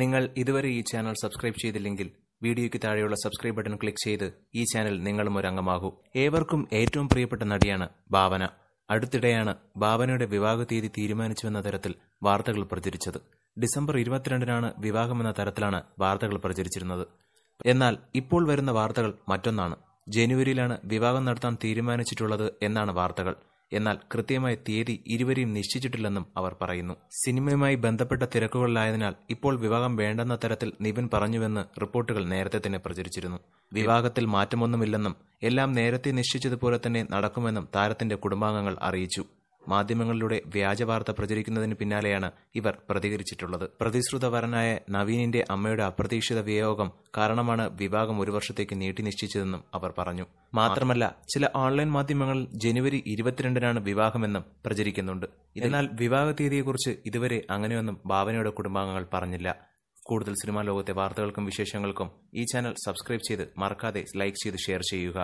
നിങ്ങൾ ഇതുവരെ ഈ ചാനൽ സബ്സ്ക്രൈബ് ചെയ്തില്ലെങ്കിൽ വീഡിയോയ്ക്ക് താഴെയുള്ള സബ്സ്ക്രൈബ് ബട്ടൺ ക്ലിക്ക് ചെയ്ത് ഈ ചാനൽ നിങ്ങളും ഒരു അംഗമാകൂ ഏവർക്കും ഏറ്റവും പ്രിയപ്പെട്ട നടിയാണ് ഭാവന അടുത്തിടെയാണ് ഭാവനയുടെ വിവാഹ തീയതി തീരുമാനിച്ചുവെന്ന തരത്തിൽ വാർത്തകൾ പ്രചരിച്ചത് ഡിസംബർ ഇരുപത്തിരണ്ടിനാണ് വിവാഹമെന്ന തരത്തിലാണ് വാർത്തകൾ പ്രചരിച്ചിരുന്നത് എന്നാൽ ഇപ്പോൾ വരുന്ന വാർത്തകൾ മറ്റൊന്നാണ് ജനുവരിയിലാണ് വിവാഹം നടത്താൻ തീരുമാനിച്ചിട്ടുള്ളത് എന്നാണ് വാർത്തകൾ എന്നാൽ കൃത്യമായ തീയതി ഇരുവരെയും നിശ്ചയിച്ചിട്ടില്ലെന്നും അവർ പറയുന്നു സിനിമയുമായി ബന്ധപ്പെട്ട തിരക്കുകളിലായതിനാൽ ഇപ്പോൾ വിവാഹം വേണ്ടെന്ന തരത്തിൽ നിവിൻ പറഞ്ഞുവെന്ന് റിപ്പോർട്ടുകൾ നേരത്തെ തന്നെ പ്രചരിച്ചിരുന്നു വിവാഹത്തിൽ മാറ്റമൊന്നുമില്ലെന്നും എല്ലാം നേരത്തെ നിശ്ചയിച്ചതുപോലെ തന്നെ നടക്കുമെന്നും താരത്തിന്റെ കുടുംബാംഗങ്ങൾ അറിയിച്ചു മാധ്യമങ്ങളിലൂടെ വ്യാജവാർത്ത പ്രചരിക്കുന്നതിന് പിന്നാലെയാണ് ഇവർ പ്രതികരിച്ചിട്ടുള്ളത് പ്രതിശ്രുതവരനായ നവീനിന്റെ അമ്മയുടെ അപ്രതീക്ഷിത വിയോഗം കാരണമാണ് വിവാഹം ഒരു വർഷത്തേക്ക് നീട്ടി നിശ്ചയിച്ചതെന്നും അവർ പറഞ്ഞു മാത്രമല്ല ചില ഓൺലൈൻ മാധ്യമങ്ങളിൽ ജനുവരി ഇരുപത്തിരണ്ടിനാണ് വിവാഹമെന്നും പ്രചരിക്കുന്നുണ്ട് എന്നാൽ വിവാഹ തീയതിയെക്കുറിച്ച് ഇതുവരെ അങ്ങനെയൊന്നും ഭാവനയുടെ കുടുംബാംഗങ്ങൾ പറഞ്ഞില്ല കൂടുതൽ സിനിമാ ലോകത്തെ വാർത്തകൾക്കും വിശേഷങ്ങൾക്കും ഈ ചാനൽ സബ്സ്ക്രൈബ് ചെയ്ത് മറക്കാതെ ലൈക്ക് ചെയ്ത് ഷെയർ ചെയ്യുക